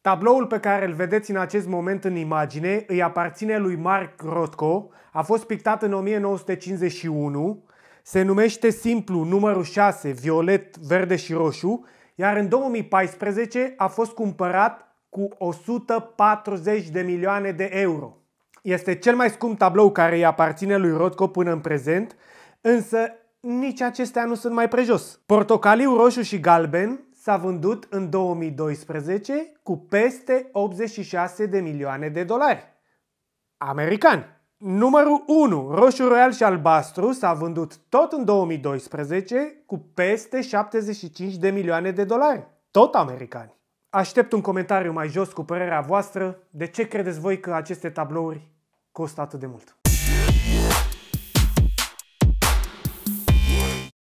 Tabloul pe care îl vedeți în acest moment în imagine îi aparține lui Mark Rothko, a fost pictat în 1951, se numește simplu numărul 6, violet, verde și roșu, iar în 2014 a fost cumpărat cu 140 de milioane de euro. Este cel mai scump tablou care îi aparține lui Rothko până în prezent, însă nici acestea nu sunt mai prejos. Portocaliu, roșu și galben s-a vândut în 2012 cu peste 86 de milioane de dolari. American. Numărul 1, roșu royal și albastru, s-a vândut tot în 2012 cu peste 75 de milioane de dolari. Tot americani. Aștept un comentariu mai jos cu părerea voastră de ce credeți voi că aceste tablouri costă atât de mult.